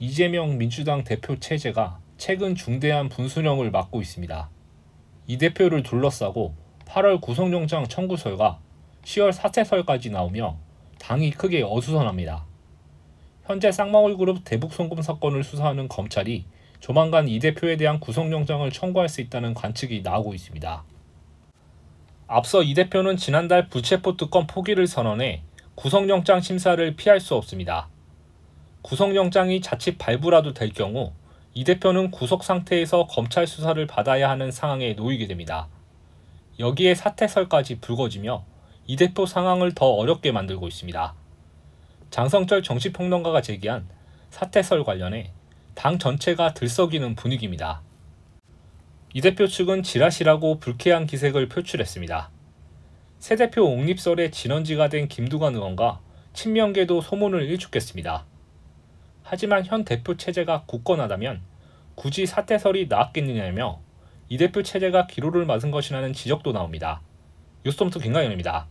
이재명 민주당 대표 체제가 최근 중대한 분수령을 맞고 있습니다. 이 대표를 둘러싸고 8월 구속영장 청구설과 10월 사퇴설까지 나오며 당이 크게 어수선합니다. 현재 쌍마울 그룹 대북송금 사건을 수사하는 검찰이 조만간 이 대표에 대한 구속영장을 청구할 수 있다는 관측이 나오고 있습니다. 앞서 이 대표는 지난달 부채포 특권 포기를 선언해 구속영장 심사를 피할 수 없습니다. 구속영장이 자칫 발부라도 될 경우 이 대표는 구속 상태에서 검찰 수사를 받아야 하는 상황에 놓이게 됩니다. 여기에 사태설까지 불거지며 이 대표 상황을 더 어렵게 만들고 있습니다. 장성철 정치평론가가 제기한 사태설 관련해 당 전체가 들썩이는 분위기입니다. 이 대표 측은 지라시라고 불쾌한 기색을 표출했습니다. 새 대표 옹립설의 진원지가 된 김두관 의원과 친명계도 소문을 일축했습니다. 하지만 현 대표 체제가 굳건하다면 굳이 사퇴설이 나왔겠느냐며 이 대표 체제가 기로를 맞은 것이라는 지적도 나옵니다. 뉴스톰스 김강현입니다.